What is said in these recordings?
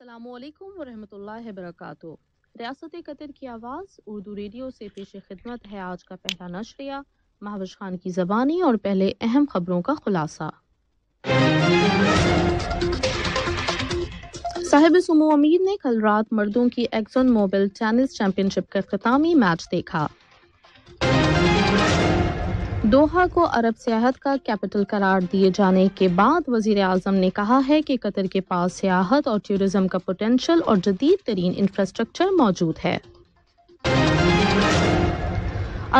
अल्लाम वरहमल का पहला नशरिया महावज खान की ज़बानी और पहले अहम खबरों का खुलासा साहिब अमीर ने कल रात मर्दों की एक्सन मोबिल टेनिस चैंपियनशिप का अख्तामी मैच देखा दोहा को अरब सियाहत का कैपिटल करार दिए जाने के बाद वजीर अजम ने कहा है कि कतर के पास सियाहत और टूरिज्म का पोटेंशल और जदीद तरीन इंफ्रास्ट्रक्चर मौजूद है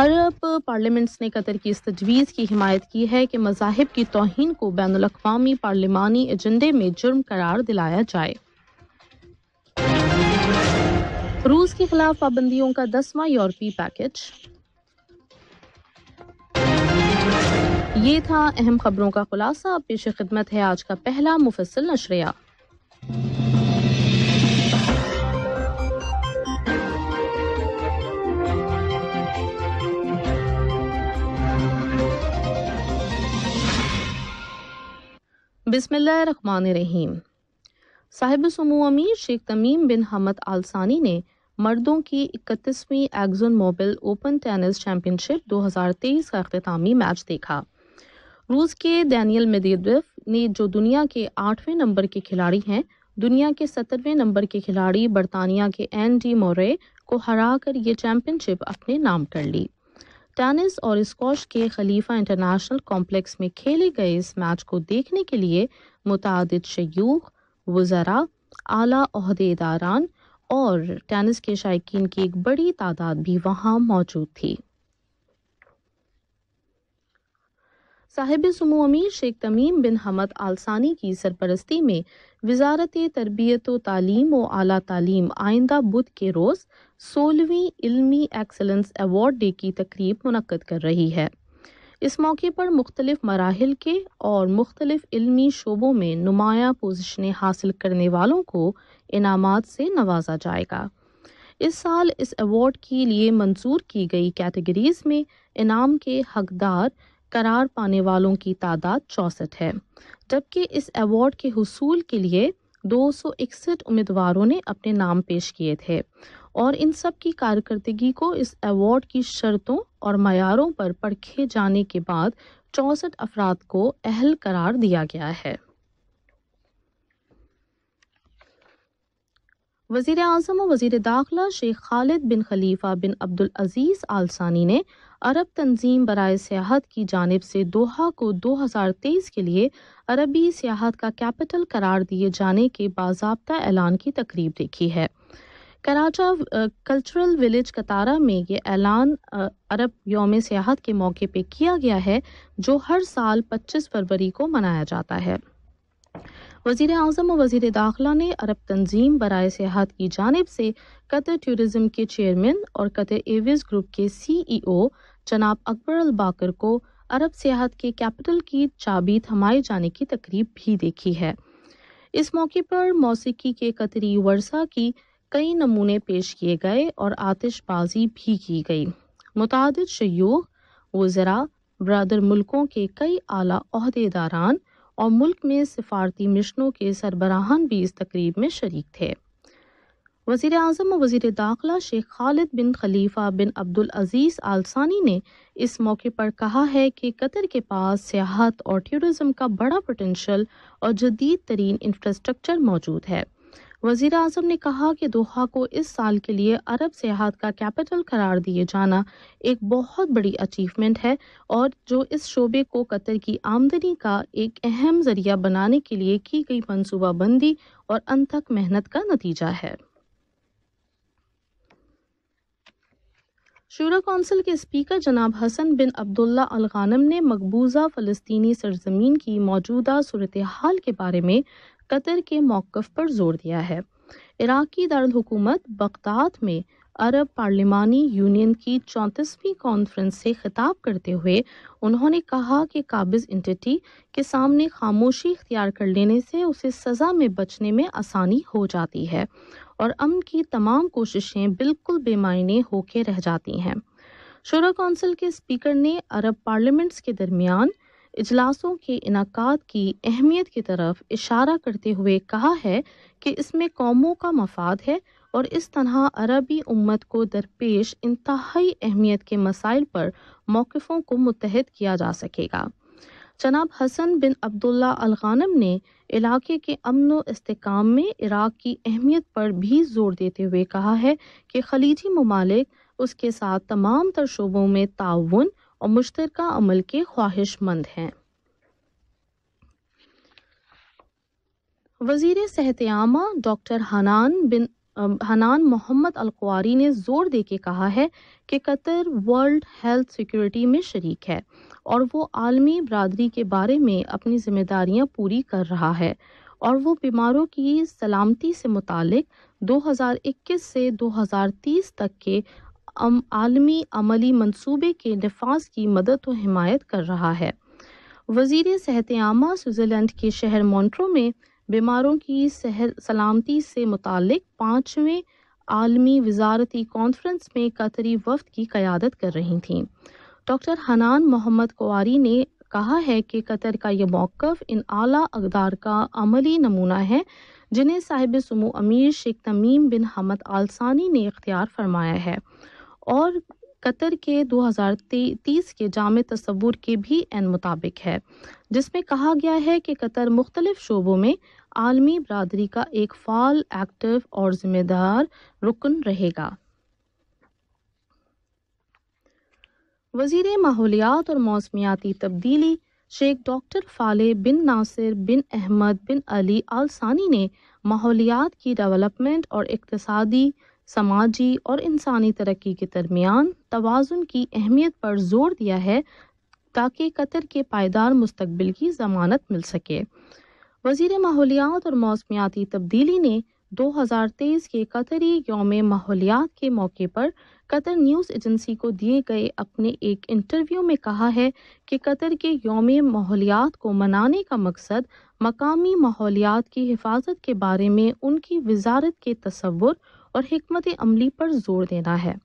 अरब पार्लियामेंट्स ने कतर की इस तजवीज़ की हिमायत की है कि मजाहब की तोहन को बैन अवी पार्लिमानी एजेंडे में जुर्म करार दिलाया जाए रूस के खिलाफ पाबंदियों का दसवां यूरोपी पैकेज ये था अहम खबरों का खुलासा अब पेश खिदमत है आज का पहला मुफसल नशरिया बिसमिल्ल साहिब समूह अमीर शेख तमीम बिन हमद आलसानी ने मर्दों की इकतीसवीं Exxon Mobil open tennis championship 2023 का अख्तामी मैच देखा रूस के दैनियल मेदेदेव ने जो दुनिया के आठवें नंबर के खिलाड़ी हैं दुनिया के सत्तरवें नंबर के खिलाड़ी बरतानिया के एन डी मोरे को हरा कर ये चैम्पियनशिप अपने नाम कर ली टेनिस और स्कॉश के खलीफा इंटरनेशनल कॉम्प्लेक्स में खेले गए इस मैच को देखने के लिए मुतद शयूख वज़रा आला अहदेदारान और टेनिस के शायकीन की एक बड़ी तादाद भी वहाँ मौजूद थी साहिब सुमो अमीर शेख तमीम बिन हमद आलसानी की सरपरस्ती में वजारत तरबियत व तालीम व अली तालीम आइंदा बुध के रोज़ सोलहवीं इलमी एक्सलेंस एवॉर्ड डे की तकरीब मनक़द कर रही है इस मौके पर मुख्तलिफ मराहल के और मुख्तलिफ इलमी शोबों में नुमाया पोजिशनें हासिल करने वालों को इनामत से नवाजा जाएगा इस साल इस अवार्ड के लिए मंजूर की गई कैटेगरीज में इनाम के हकदार करार पाने वालों की तादाद चौंसठ है जबकि इस अवार्ड के हसूल के लिए 261 उम्मीदवारों ने अपने नाम पेश किए थे और इन सब की कारकर्दगी को इस अवार्ड की शर्तों और मैारों पर परखे जाने के बाद चौंसठ अफराद को अहल करार दिया गया है वजीर अजम और वजीर दाखिला शेख खालिद बिन खलीफा बिन अब्दुल अजीज़ आलसानी ने अरब तंजीम बरए सियाहत की जानब से दोहा को 2023 के लिए अरबी सियाहत का कैपिटल करार दिए जाने के बाबा ऐलान की तकरीब देखी है कराचा कल्चरल विलेज कतारा में ये ऐलान अरब योम सियाहत के मौके पर किया गया है जो हर साल 25 फरवरी को मनाया जाता है वजीर अजम और वजीर दाखिला ने अरब तंजीम बरए सियाहत की जानब से कतर टूरिज़म के चेयरमैन और कतर एवेज ग्रुप के सी ई ओ जनाब अकबर अलबाकर को अरब सियाहत के कैपिटल की चाबी थमाए जाने की तकरीब भी देखी है इस मौके पर मौसीकी के कतरी वर्षा की कई नमूने पेश किए गए और आतिशबाजी भी की गई मुतद शयूख वज़रा बरदर मुल्कों के कई अली अहदेदारान और मुल्क में सिफारती मिशनों के सरबराहान भी इस तकरीब में शरीक थे वजीर अजम और वजीर दाखिला शेख खालिद बिन खलीफा बिन अब्दुल अजीज़ आलसानी ने इस मौके पर कहा है कि कतर के पास सियाहत और टूरिज़म का बड़ा पोटेंशल और जदीद तरीन इंफ्रास्ट्रक्चर मौजूद है वजीर अजम ने कहा कि दोहा को इस साल के लिए अरब सियाहत का कैपिटल करार दिए जाना एक बहुत बड़ी अचीवमेंट है और जो इस शोबे को कतर की आमदनी का एक अहम जरिया बनाने के लिए की गई मनसूबाबंदी और अनथक मेहनत का नतीजा है शुरा कौंसिल के स्पीकर जनाब हसन बिन अब्दुल्ला अल गानम ने मकबूजा फ़लस्तनी सरजमीन की मौजूदा सूरत हाल के बारे में कतर के मौक़ पर जोर दिया है इराक़ी दारकूमत बगदाद में अरब पार्लिमानी यूनियन की चौंतीसवीं कॉन्फ्रेंस से खिताब करते हुए उन्होंने कहा कि काबिज इंटिटी के सामने खामोशी इख्तियार कर लेने से उसे सज़ा में बचने में आसानी हो जाती है और अमन की तमाम कोशिशें बिल्कुल बेमायने होके रह जाती हैं शुरा कौंसिल के स्पीकर ने अरब पार्लियामेंट्स के दरमियान इजलासों के इनाकात की अहमियत की तरफ इशारा करते हुए कहा है कि इसमें कौमों का मफाद है और इस तरह अरबी उम्मत को दरपेश इंतहाई अहमियत के मसाइल पर मौक़ों को मुतहद किया जा सकेगा जनाब हसन बिन अब्दुल्ला अलगानम ने इलाके के अमन इसकाम में इराक़ की अहमियत पर भी जोर देते हुए कहा है कि खलीजी ममालिक उसके साथ तमाम तर शोबों में ताउन और मुश्तर अमल के ख्वाहिशमंद हैं वजीर सेहतयामा doctor Hanan bin Hanan Mohammed Al Kuwari ने जोर देके कहा है कि कतर वर्ल्ड हेल्थ सिक्योरिटी में शरीक है और वो आलमी बरदरी के बारे में अपनी जिम्मेदारियां पूरी कर रहा है और वो बीमारों की सलामती से मुतालिक 2021 से 2030 तक के आलमी अमली मनसूबे के नफाज की मदद व हमायत कर रहा है वजीर सेहत आमा स्विट्ज़रलैंड के शहर मॉन्ट्रो में बीमारों की सहर सलामती से मुतल पाँचवें आलमी वजारती कॉन्फ्रेंस में कतरी वफद की क़्यादत कर रही थी डॉक्टर हनान मोहम्मद कोवारी ने कहा है कि कतर का यह मौक़ इन आला अकदार का अमली नमूना है जिन्हें साहिब समू अमीर शेख तमीम बिन हमद आलसानी ने इख्तियार फरमाया है और कतर के 2030 के जाम तस्वूर के भी एन मुताबिक है जिसमें कहा गया है कि कतर मुख्तलिफ शोबों में आलमी बरदरी का एक फाल एक्टिव और जिम्मेदार रुकन रहेगा वजीर माहौलियात और मौसमियाती तब्दीली शेख डॉक्टर फाले बिन नासिर बिन अहमद बिन अली आलसानी ने माहौलियात की डेवलपमेंट और इकतदी समाजी और इंसानी तरक्की के दरमियान तोज़ुन की अहमियत पर जोर दिया है ताकि कतर के पायदार मुस्तबिल की जमानत मिल सके वजीर माहौलियात और मौसमियाती तब्दीली ने 2023 के कतरी योम माहौलियात के मौके पर कतर न्यूज़ एजेंसी को दिए गए अपने एक इंटरव्यू में कहा है कि कतर के योम माहौलियात को मनाने का मकसद मकामी माहौलियात की हिफाजत के बारे में उनकी वजारत के तस्वुर और हमत अमली पर जोर देना है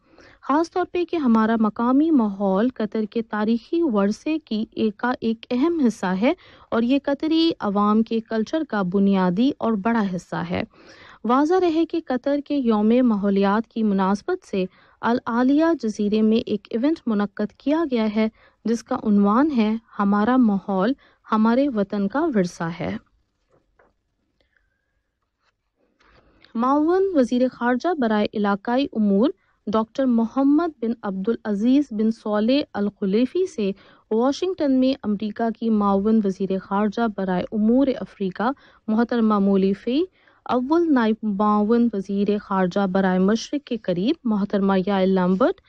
ख़ास तौर पे कि हमारा मकामी माहौल कतर के तारीखी वर्से की एक का एक अहम हिस्सा है और ये कतरी आवाम के कल्चर का बुनियादी और बड़ा हिस्सा है वाजा रहे कि कतर के योम माहौलियात की मुनासबत से अल आलिया जजीरे में एक इवेंट मनक़द किया गया है जिसका उनवान है हमारा माहौल हमारे वतन का वरसा है माउन वजीर खारजा बरए इलाकई अमूर doctor Mohammed bin Abdul Aziz bin Saleh Al खलीफी से वाशिंगटन में अमरीका की माउन वजीर खारजा बरए अमूर अफ्रीका मोहतरमा मोलीफी अव्वल नायब माउन वजीर खारजा बरए मशरक़ के करीब मोहतरमा या लम्बट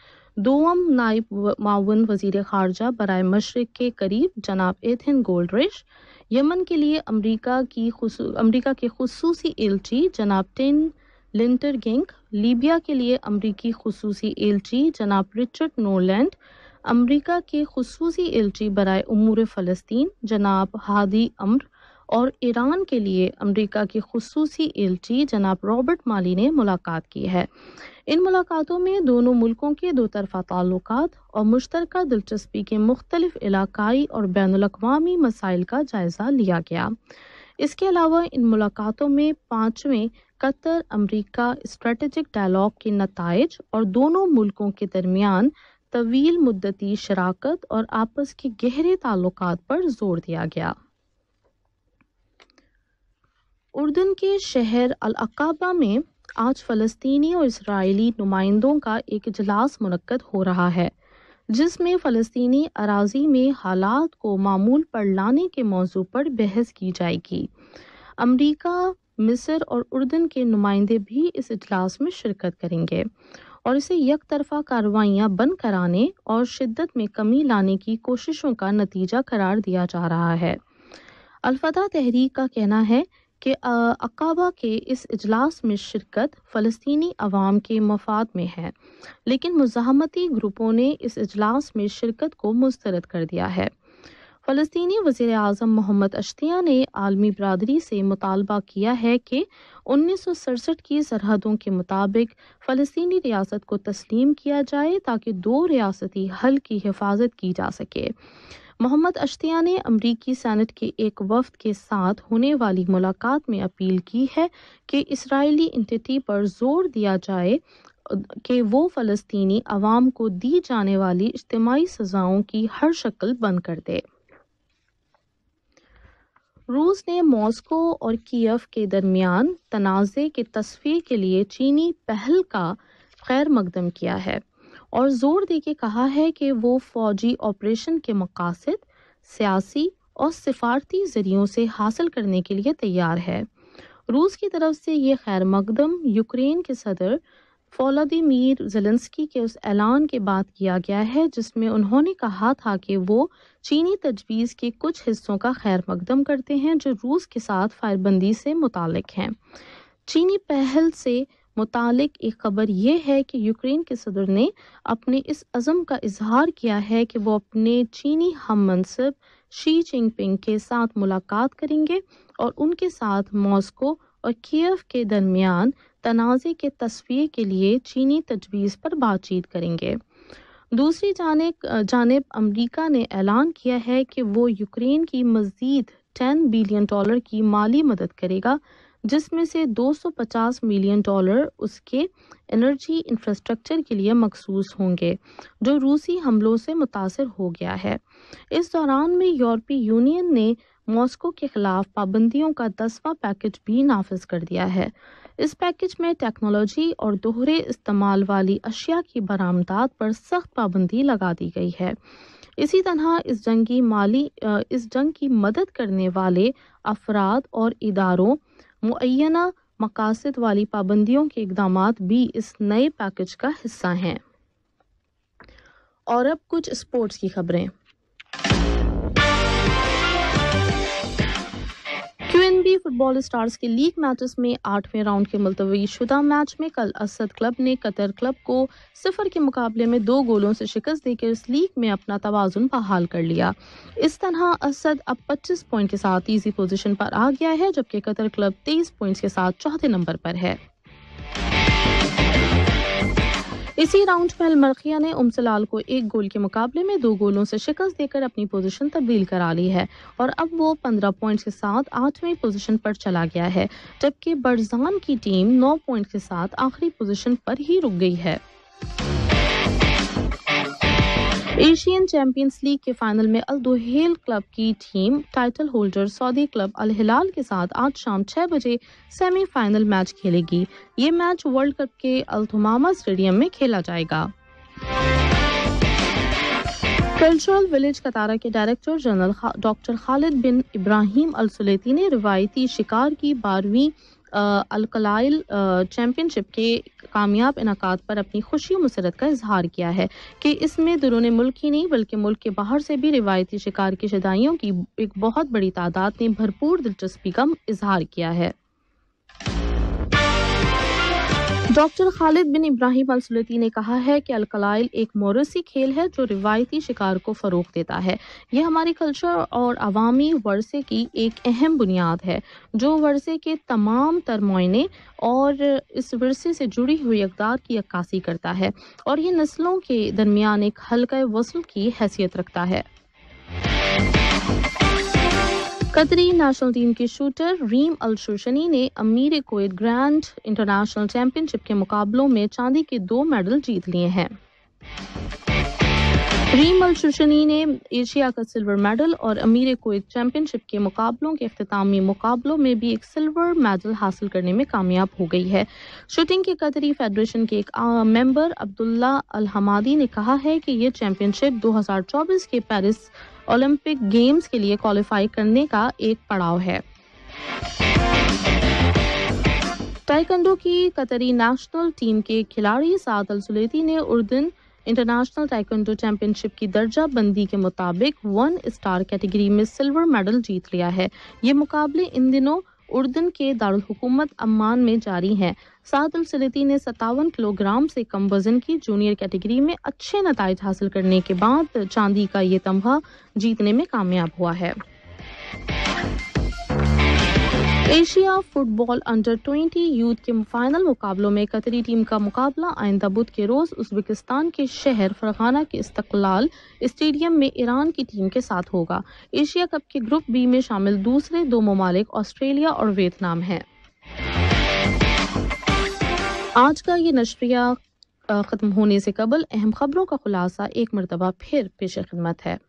दोम नायब माउन वजीर खारजा बरए मशरक़ के करीब जनाब एथन गोल्ड्रिश यमन के लिए अमेरिका की अमेरिका के खसूसी एलची जनाब टिन लिंटर गिंक लीबिया के लिए अमरीकी खसूसी एलची जनाब रिचर्ड नोलैंड अमरीका के खसूसी एलची बरए उमूर फ़लस्तीन जनाब हादी अम्र और ईरान के लिए अमरीका की खसूसी एलची जनाब रॉबर्ट माली ने मुलाकात की है इन मुलाकातों में दोनों मुल्कों के दो तरफा ताल्लुक और मुश्तरक दिलचस्पी के मुख्तलिफ इलाकई और बैन अवी मसाइल का जायज़ा लिया गया इसके अलावा इन मुलाकातों में पाँचवें कतर अमरीका स्ट्रेटजिक डायलॉग के नतज और दोनों मुल्कों के दरमियान तवील मुद्दती शराकत और आपस के गहरे ताल्लुक पर जोर दिया गया उर्दन के शहर अलकाबा में आज फलस्तनी और इसराइली नुमाइंदों का एक इजलास मनक़द हो रहा है जिसमें फलस्तनी अराजी में हालात को मामूल पर लाने के मौजू पर बहस की जाएगी अमरीका मिसर और उर्दन के नुमाइंदे भी इस इजलास में शिरकत करेंगे और इसे यक तरफा कार्रवाइयाँ बंद कराने और शिद्दत में कमी लाने की कोशिशों का नतीजा करार दिया जा रहा है अलफा तहरीक का कहना है कि अकाबा के इस इजलास में शिरकत फ़लस्तनी आवाम के मफाद में है लेकिन मुजामती ग्रुपों ने इस इजलास में शिरकत को मुस्तरद कर दिया है फ़लस्तनी वज़र अजम मोहम्मद अश्तिया ने आलमी बरदरी से मुतालबा किया है कि उन्नीस सौ सड़सठ की सरहदों के मुताबिक फ़लस्तनी रियासत को तस्लीम किया जाए ताकि दो रियासती हल की हिफाजत की जा सके मोहम्मद अश्तिया ने अमरीकी सैनट के एक वफद के साथ होने वाली मुलाकात में अपील की है कि इसराइली इंटिटी पर जोर दिया जाए कि वो फलस्तनी आवाम को दी जाने वाली इज्तमाही सज़ाओं की हर शक्ल बंद कर दे रूस ने मॉस्को और कीफ़ के दरमियान तनाज़े के तस्वीर के लिए चीनी पहल का खैर मकदम किया है और जोर दे के कहा है कि वो फौजी ऑपरेशन के मकासद सियासी और सिफारती जरियों से हासिल करने के लिए तैयार है रूस की तरफ से ये खैर मकदम यूक्रेन के सदर फौलादिमिर जेलेंस्की के उस ऐलान के बाद किया गया है जिसमें उन्होंने कहा था कि वो चीनी तजवीज़ के कुछ हिस्सों का खैर मकदम करते हैं जो रूस के साथ फायरबंदी से मुतल हैं चीनी पहल से मुतालिक एक खबर यह है कि यूक्रेन के सदर ने अपने इस अज़म का इजहार किया है कि वो अपने चीनी हम मनसब शी जिनपिंग के साथ मुलाकात करेंगे और उनके साथ मॉस्को और कीव के दरमियान तनाज़े के तस्वीर के लिए चीनी तजवीज़ पर बातचीत करेंगे दूसरी जाने जानब अमरीका ने ऐलान किया है कि वो यूक्रेन की मज़ीद 10 बिलियन डॉलर की माली मदद करेगा जिसमें से 250 मिलियन डॉलर उसके एनर्जी इंफ्रास्ट्रक्चर के लिए मखसूस होंगे जो रूसी हमलों से मुतासर हो गया है इस दौरान में यूरोपीय यूनियन ने मॉस्को के खिलाफ पाबंदियों का दसवां पैकेज भी नाफज कर दिया है इस पैकेज में टेक्नोलॉजी और दोहरे इस्तेमाल वाली अशिया की बरामदात पर सख्त पाबंदी लगा दी गई है इसी तरह इस जंग की माली इस जंग की मदद करने वाले अफराद और इदारों मुना मकासद वाली पाबंदियों के इकदाम भी इस नए पैकेज का हिस्सा हैं और अब कुछ स्पोर्ट्स की खबरें फुटबॉल स्टार्स के लीग मैचेस में आठवें राउंड के मुलतवी शुदा मैच में कल असद क्लब ने कतर क्लब को सिफर के मुकाबले में दो गोलों से शिकस्त देकर इस लीग में अपना तोज़ुन बहाल कर लिया इस तरह असद अब 25 पॉइंट के साथ ईजी पोजीशन पर आ गया है जबकि कतर क्लब 23 पॉइंट्स के साथ चौथे नंबर पर है इसी राउंड में अलमरखिया ने उमसलाल को एक गोल के मुकाबले में दो गोलों से शिकस्त देकर अपनी पोजीशन तब्दील करा ली है और अब वो पंद्रह पॉइंट के साथ आठवीं पोजीशन पर चला गया है जबकि बरजान की टीम नौ पॉइंट के साथ आखिरी पोजीशन पर ही रुक गई है एशियन चैंपियंस लीग के फाइनल में अल दोहेल क्लब की team title holder Saudi club Al Hilal के साथ आज शाम छह बजे सेमीफाइनल मैच खेलेगी ये मैच वर्ल्ड कप के अल्थुमामा स्टेडियम में खेला जाएगा कल्चरल विलेज कतारा के director general doctor Khalid bin Ibrahim Al Sulaiti ने रिवायती शिकार की बारहवीं अलकलाइल चैम्पियनशिप के कामयाब इनका पर अपनी खुशी मसरत का इजहार किया है कि इसमें दुरून मुल्क ही नहीं बल्कि मुल्क के बाहर से भी रिवायती शिकार की शदाइयों की एक बहुत बड़ी तादाद ने भरपूर दिलचस्पी का इजहार किया है doctor Khalid bin Ibrahim Al Sulaiti ने कहा है कि अलकलाइल एक मोरसी खेल है जो रिवायती शिकार को फ़रोग देता है यह हमारी कल्चर और अवामी वर्से की एक अहम बुनियाद है जो वर्से के तमाम तरमाइने और इस वर्से से जुड़ी हुई अकदार की अक्सी करता है और यह नस्लों के दरमियान एक हल्का वसल की हैसियत रखता है कतरी नेशनल टीम के शूटर रीम अल शुशनी ने अमीर कोयत ग्रैंड इंटरनेशनल चैंपियनशिप के मुकाबलों में चांदी के दो मेडल जीत लिए हैं रीम अल शुशनी ने एशिया का सिल्वर मेडल और अमीर कोयत चैंपियनशिप के मुकाबलों के अख्तामी मुकाबलों में भी एक सिल्वर मेडल हासिल करने में कामयाब हो गई है शूटिंग के कतरी फेडरेशन के एक मेंबर अब्दुल्ला अल हमादी ने कहा है कि ये चैंपियनशिप 2024 के पेरिस ओलंपिक गेम्स के लिए क्वालिफाई करने का एक पड़ाव है टाइकंडो की कतरी नेशनल टीम के खिलाड़ी साद अल सुलेती ने उर्दन इंटरनेशनल टाइकंडो चैंपियनशिप की दर्जा बंदी के मुताबिक वन स्टार कैटेगरी में सिल्वर मेडल जीत लिया है ये मुकाबले इन दिनों उर्दन के दारकूमत अम्मान में जारी हैं साद अलसरती ने सतावन किलोग्राम से कम वजन की जूनियर कैटेगरी में अच्छे नतज हासिल करने के बाद चांदी का ये तमगा जीतने में कामयाब हुआ है एशिया फुटबॉल अंडर 20 यूथ के फाइनल मुकाबलों में कतरी टीम का मुकाबला आइंदा बुध के रोज़ उज्बेकिस्तान के शहर फरहाना के इस्तकलाल स्टेडियम में ईरान की टीम के साथ होगा एशिया कप के ग्रुप बी में शामिल दूसरे दो ममालिक ऑस्ट्रेलिया और वियतनाम हैं आज का ये नशरिया ख़त्म होने से कबल अहम खबरों का खुलासा एक मरतबा फिर पेश खिदमत है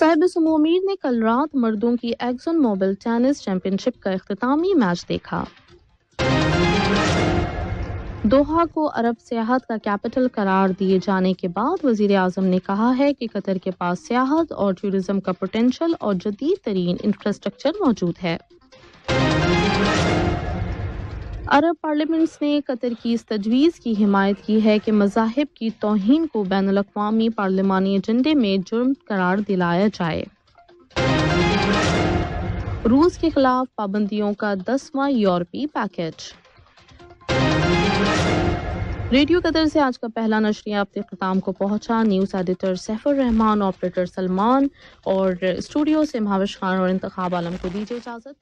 साहिब समो अमीर ने कल रात मर्दों की एक्सन मोबाइल टेनिस चैंपियनशिप का अख्तामी मैच देखा दोहा को अरब सियाहत का कैपिटल करार दिए जाने के बाद वजीर अजम ने कहा है कि कतर के पास सियाहत और टूरिज्म का पोटेंशल और जदीद तरीन इंफ्रास्ट्रक्चर मौजूद है अरब पार्लियामेंट्स ने कतर की इस तजवीज़ की हिमायत की है कि मजाहब की तोहन को बैन अवी पार्लियामानी एजेंडे में जुर्म करार दिलाया जाए रूस के खिलाफ पाबंदियों का दसवां यूरोपी पैकेज रेडियो कतर से आज का पहला नशरिया अपने अख्ताम को पहुंचा news editor Saifur Rahman operator Salman और स्टूडियो से महावेश खान और इंतखाब आलम को दीजिए इजाज़त